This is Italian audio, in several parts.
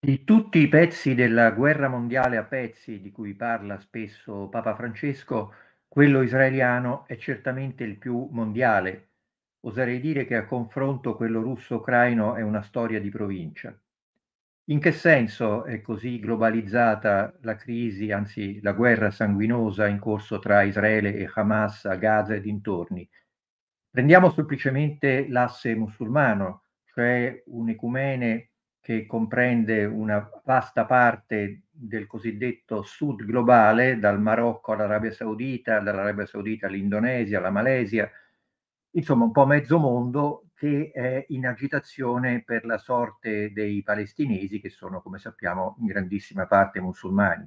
Di tutti i pezzi della Guerra mondiale a pezzi di cui parla spesso Papa Francesco, quello israeliano è certamente il più mondiale. Oserei dire che a confronto quello russo-ucraino è una storia di provincia. In che senso è così globalizzata la crisi, anzi la guerra sanguinosa in corso tra Israele e Hamas a Gaza e dintorni? Prendiamo semplicemente l'asse musulmano, cioè un'ecumene che comprende una vasta parte del cosiddetto sud globale, dal Marocco all'Arabia Saudita, dall'Arabia Saudita all'Indonesia, alla Malesia, insomma un po' mezzo mondo che è in agitazione per la sorte dei palestinesi, che sono, come sappiamo, in grandissima parte musulmani.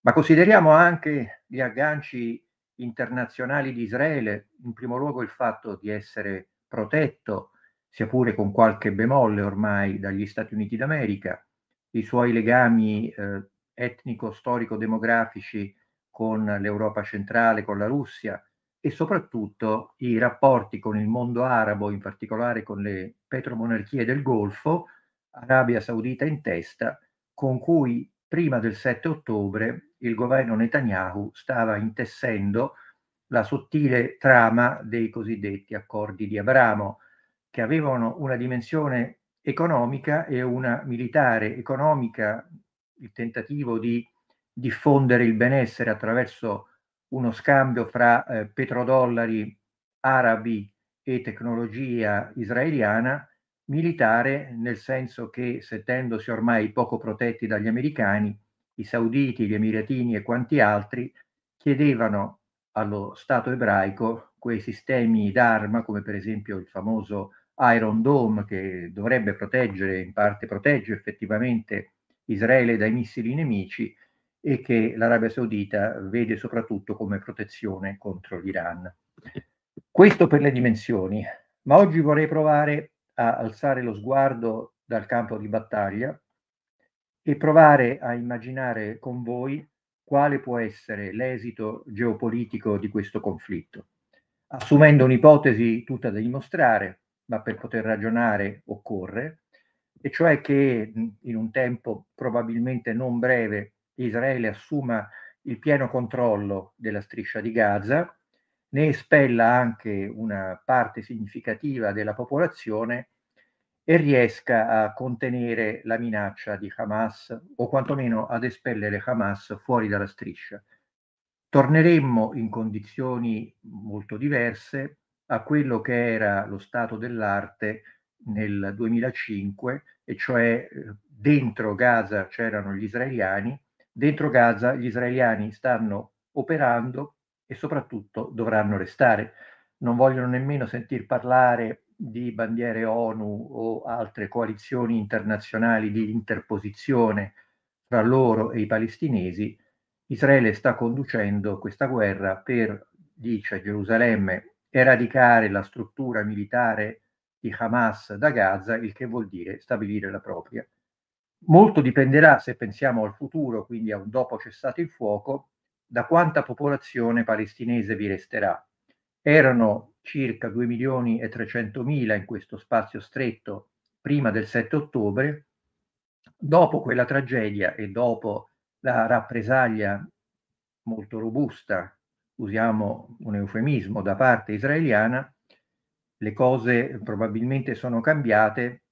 Ma consideriamo anche gli agganci internazionali di Israele, in primo luogo il fatto di essere protetto sia pure con qualche bemolle ormai, dagli Stati Uniti d'America, i suoi legami eh, etnico-storico-demografici con l'Europa centrale, con la Russia e soprattutto i rapporti con il mondo arabo, in particolare con le petromonarchie del Golfo, Arabia Saudita in testa, con cui prima del 7 ottobre il governo Netanyahu stava intessendo la sottile trama dei cosiddetti accordi di Abramo, che avevano una dimensione economica e una militare economica, il tentativo di diffondere il benessere attraverso uno scambio fra eh, petrodollari arabi e tecnologia israeliana, militare nel senso che sentendosi ormai poco protetti dagli americani, i sauditi, gli emiratini e quanti altri chiedevano allo Stato ebraico quei sistemi d'arma, come per esempio il famoso Iron Dome, che dovrebbe proteggere, in parte protegge effettivamente Israele dai missili nemici e che l'Arabia Saudita vede soprattutto come protezione contro l'Iran. Questo per le dimensioni, ma oggi vorrei provare a alzare lo sguardo dal campo di battaglia e provare a immaginare con voi quale può essere l'esito geopolitico di questo conflitto. Assumendo un'ipotesi tutta da dimostrare, ma per poter ragionare occorre, e cioè che in un tempo probabilmente non breve Israele assuma il pieno controllo della striscia di Gaza, ne espella anche una parte significativa della popolazione e riesca a contenere la minaccia di Hamas o quantomeno ad espellere Hamas fuori dalla striscia. Torneremmo in condizioni molto diverse a quello che era lo stato dell'arte nel 2005, e cioè eh, dentro Gaza c'erano gli israeliani, dentro Gaza gli israeliani stanno operando e soprattutto dovranno restare. Non vogliono nemmeno sentir parlare di bandiere ONU o altre coalizioni internazionali di interposizione tra loro e i palestinesi, Israele sta conducendo questa guerra per, dice Gerusalemme, eradicare la struttura militare di Hamas da Gaza, il che vuol dire stabilire la propria. Molto dipenderà, se pensiamo al futuro, quindi a un dopo cessato il fuoco, da quanta popolazione palestinese vi resterà erano circa 2 milioni e 300 mila in questo spazio stretto prima del 7 ottobre. Dopo quella tragedia e dopo la rappresaglia molto robusta, usiamo un eufemismo, da parte israeliana, le cose probabilmente sono cambiate.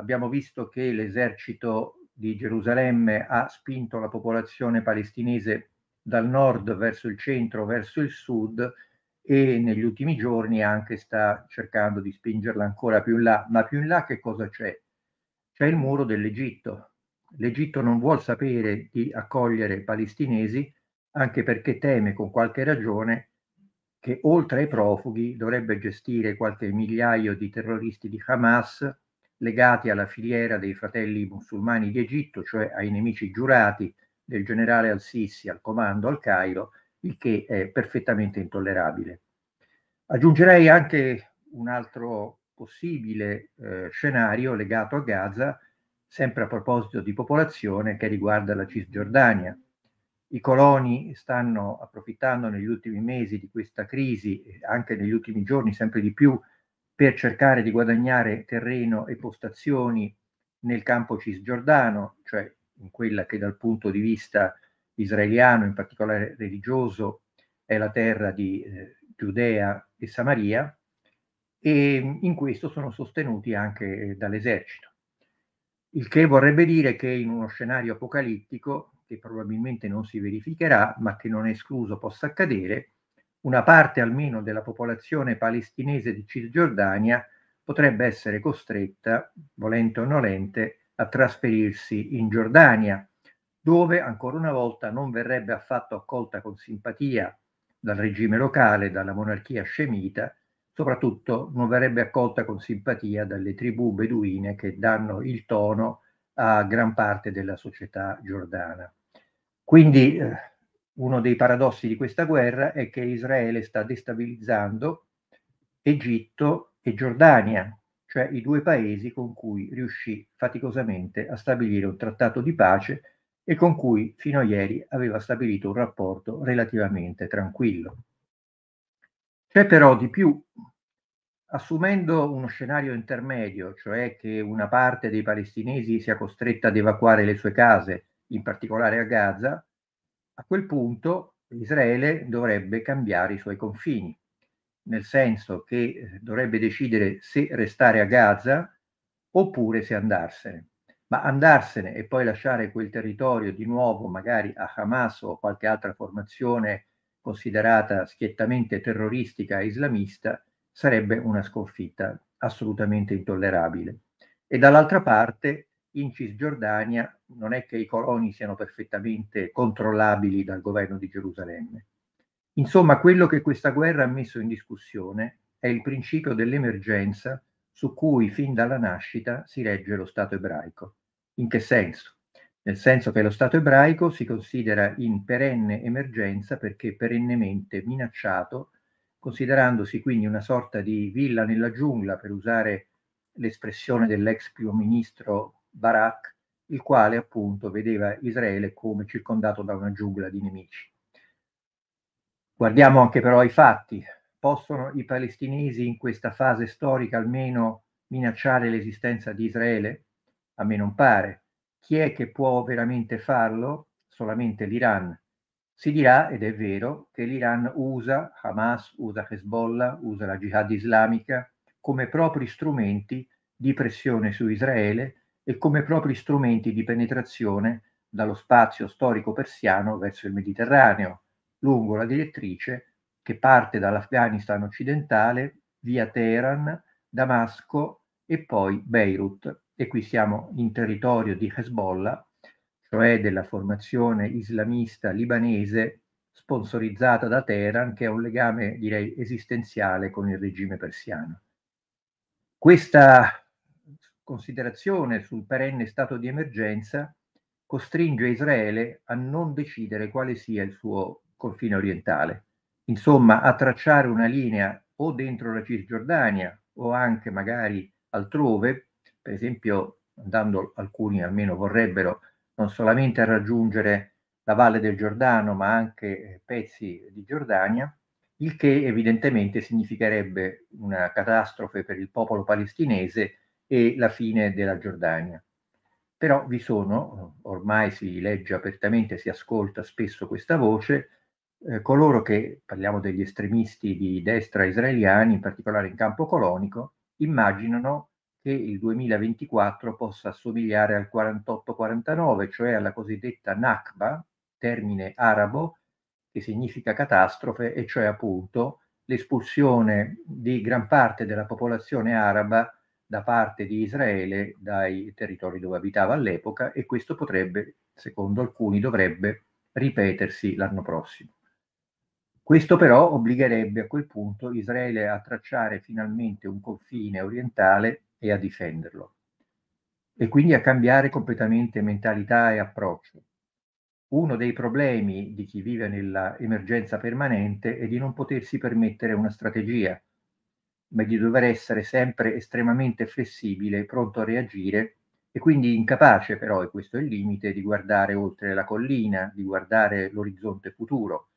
Abbiamo visto che l'esercito di Gerusalemme ha spinto la popolazione palestinese dal nord verso il centro, verso il sud, e negli ultimi giorni anche sta cercando di spingerla ancora più in là. Ma più in là che cosa c'è? C'è il muro dell'Egitto. L'Egitto non vuole sapere di accogliere palestinesi anche perché teme con qualche ragione che oltre ai profughi dovrebbe gestire qualche migliaio di terroristi di Hamas legati alla filiera dei fratelli musulmani di Egitto, cioè ai nemici giurati del generale al-Sisi al comando al Cairo, il che è perfettamente intollerabile. Aggiungerei anche un altro possibile eh, scenario legato a Gaza, sempre a proposito di popolazione, che riguarda la Cisgiordania. I coloni stanno approfittando negli ultimi mesi di questa crisi, anche negli ultimi giorni sempre di più, per cercare di guadagnare terreno e postazioni nel campo cisgiordano, cioè in quella che dal punto di vista israeliano, in particolare religioso, è la terra di eh, Giudea e Samaria, e mm, in questo sono sostenuti anche eh, dall'esercito. Il che vorrebbe dire che in uno scenario apocalittico, che probabilmente non si verificherà, ma che non è escluso possa accadere, una parte almeno della popolazione palestinese di Cisgiordania potrebbe essere costretta, volente o nolente, a trasferirsi in Giordania, dove ancora una volta non verrebbe affatto accolta con simpatia dal regime locale, dalla monarchia scemita, soprattutto non verrebbe accolta con simpatia dalle tribù beduine che danno il tono a gran parte della società giordana. Quindi eh, uno dei paradossi di questa guerra è che Israele sta destabilizzando Egitto e Giordania, cioè i due paesi con cui riuscì faticosamente a stabilire un trattato di pace e con cui fino a ieri aveva stabilito un rapporto relativamente tranquillo. C'è però di più. Assumendo uno scenario intermedio, cioè che una parte dei palestinesi sia costretta ad evacuare le sue case, in particolare a Gaza, a quel punto Israele dovrebbe cambiare i suoi confini, nel senso che eh, dovrebbe decidere se restare a Gaza oppure se andarsene ma andarsene e poi lasciare quel territorio di nuovo magari a Hamas o qualche altra formazione considerata schiettamente terroristica e islamista sarebbe una sconfitta assolutamente intollerabile. E dall'altra parte in Cisgiordania non è che i coloni siano perfettamente controllabili dal governo di Gerusalemme. Insomma, quello che questa guerra ha messo in discussione è il principio dell'emergenza su cui fin dalla nascita si regge lo Stato ebraico. In che senso? Nel senso che lo Stato ebraico si considera in perenne emergenza perché perennemente minacciato, considerandosi quindi una sorta di villa nella giungla, per usare l'espressione dell'ex primo ministro Barak, il quale appunto vedeva Israele come circondato da una giungla di nemici. Guardiamo anche però i fatti possono i palestinesi in questa fase storica almeno minacciare l'esistenza di Israele? A me non pare. Chi è che può veramente farlo? Solamente l'Iran. Si dirà, ed è vero, che l'Iran usa Hamas, usa Hezbollah, usa la jihad islamica come propri strumenti di pressione su Israele e come propri strumenti di penetrazione dallo spazio storico persiano verso il Mediterraneo, lungo la direttrice che parte dall'Afghanistan occidentale via Teheran, Damasco e poi Beirut. E qui siamo in territorio di Hezbollah, cioè della formazione islamista libanese sponsorizzata da Teheran, che ha un legame, direi, esistenziale con il regime persiano. Questa considerazione sul perenne stato di emergenza costringe Israele a non decidere quale sia il suo confine orientale insomma a tracciare una linea o dentro la Cisgiordania o anche magari altrove, per esempio andando alcuni almeno vorrebbero non solamente raggiungere la valle del Giordano ma anche eh, pezzi di Giordania, il che evidentemente significherebbe una catastrofe per il popolo palestinese e la fine della Giordania. Però vi sono, ormai si legge apertamente, si ascolta spesso questa voce, eh, coloro che, parliamo degli estremisti di destra israeliani, in particolare in campo colonico, immaginano che il 2024 possa assomigliare al 48-49, cioè alla cosiddetta Nakba, termine arabo che significa catastrofe, e cioè appunto l'espulsione di gran parte della popolazione araba da parte di Israele dai territori dove abitava all'epoca e questo potrebbe, secondo alcuni, dovrebbe ripetersi l'anno prossimo. Questo però obbligherebbe a quel punto Israele a tracciare finalmente un confine orientale e a difenderlo, e quindi a cambiare completamente mentalità e approccio. Uno dei problemi di chi vive nell'emergenza permanente è di non potersi permettere una strategia, ma di dover essere sempre estremamente flessibile, pronto a reagire e quindi incapace però, e questo è il limite, di guardare oltre la collina, di guardare l'orizzonte futuro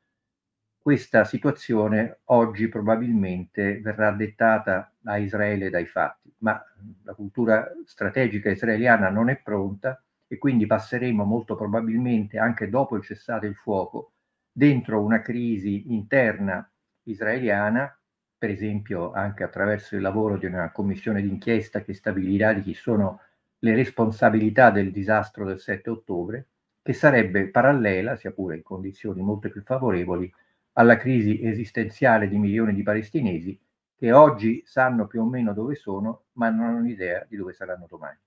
questa situazione oggi probabilmente verrà dettata a Israele dai fatti, ma la cultura strategica israeliana non è pronta e quindi passeremo molto probabilmente anche dopo il cessate il fuoco dentro una crisi interna israeliana, per esempio anche attraverso il lavoro di una commissione d'inchiesta che stabilirà di chi sono le responsabilità del disastro del 7 ottobre, che sarebbe parallela, sia pure in condizioni molto più favorevoli, alla crisi esistenziale di milioni di palestinesi che oggi sanno più o meno dove sono, ma non hanno idea di dove saranno domani.